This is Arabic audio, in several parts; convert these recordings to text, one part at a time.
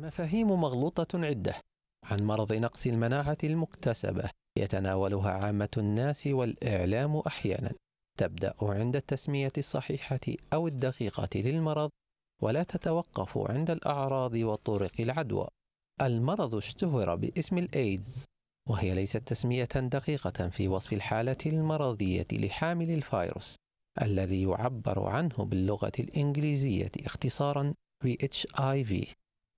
مفاهيم مغلوطة عدة عن مرض نقص المناعة المكتسبة يتناولها عامة الناس والإعلام أحيانا تبدأ عند التسمية الصحيحة أو الدقيقة للمرض ولا تتوقف عند الأعراض وطرق العدوى المرض اشتهر باسم الإيدز وهي ليست تسمية دقيقة في وصف الحالة المرضية لحامل الفيروس الذي يعبر عنه باللغة الإنجليزية اختصارا VHIV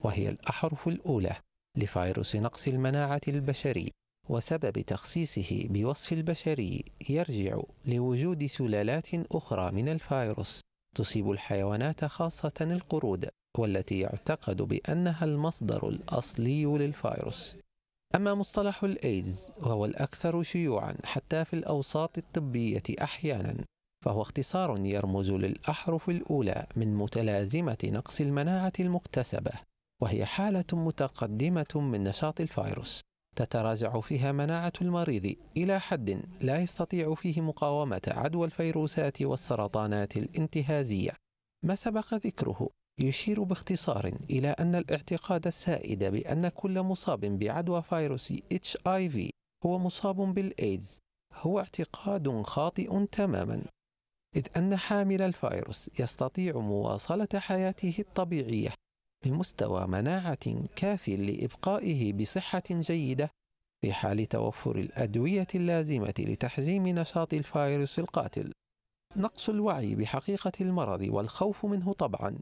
وهي الأحرف الأولى لفيروس نقص المناعة البشري وسبب تخصيصه بوصف البشري يرجع لوجود سلالات أخرى من الفيروس تصيب الحيوانات خاصة القرود والتي يعتقد بأنها المصدر الأصلي للفيروس أما مصطلح الإيدز وهو الأكثر شيوعا حتى في الأوساط الطبية أحيانا فهو اختصار يرمز للأحرف الأولى من متلازمة نقص المناعة المكتسبة وهي حالة متقدمة من نشاط الفيروس تتراجع فيها مناعة المريض إلى حد لا يستطيع فيه مقاومة عدوى الفيروسات والسرطانات الانتهازية ما سبق ذكره يشير باختصار إلى أن الاعتقاد السائد بأن كل مصاب بعدوى فيروس HIV هو مصاب بالإيدز هو اعتقاد خاطئ تماما إذ أن حامل الفيروس يستطيع مواصلة حياته الطبيعية بمستوى مناعة كاف لإبقائه بصحة جيدة في حال توفر الأدوية اللازمة لتحجيم نشاط الفيروس القاتل. نقص الوعي بحقيقة المرض والخوف منه طبعا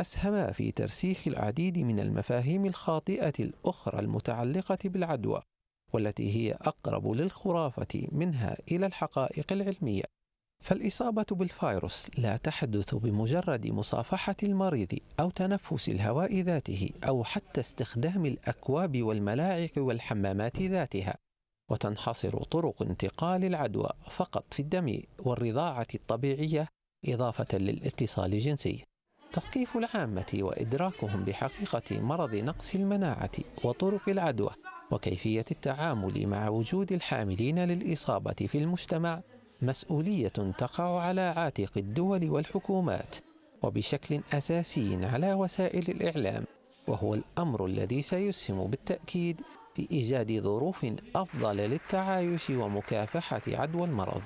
أسهم في ترسيخ العديد من المفاهيم الخاطئة الأخرى المتعلقة بالعدوى والتي هي أقرب للخرافة منها إلى الحقائق العلمية. فالإصابة بالفيروس لا تحدث بمجرد مصافحة المريض أو تنفس الهواء ذاته أو حتى استخدام الأكواب والملاعق والحمامات ذاتها وتنحصر طرق انتقال العدوى فقط في الدم والرضاعة الطبيعية إضافة للاتصال الجنسي تثقيف العامة وإدراكهم بحقيقة مرض نقص المناعة وطرق العدوى وكيفية التعامل مع وجود الحاملين للإصابة في المجتمع مسؤولية تقع على عاتق الدول والحكومات وبشكل أساسي على وسائل الإعلام وهو الأمر الذي سيسهم بالتأكيد في إيجاد ظروف أفضل للتعايش ومكافحة عدوى المرض.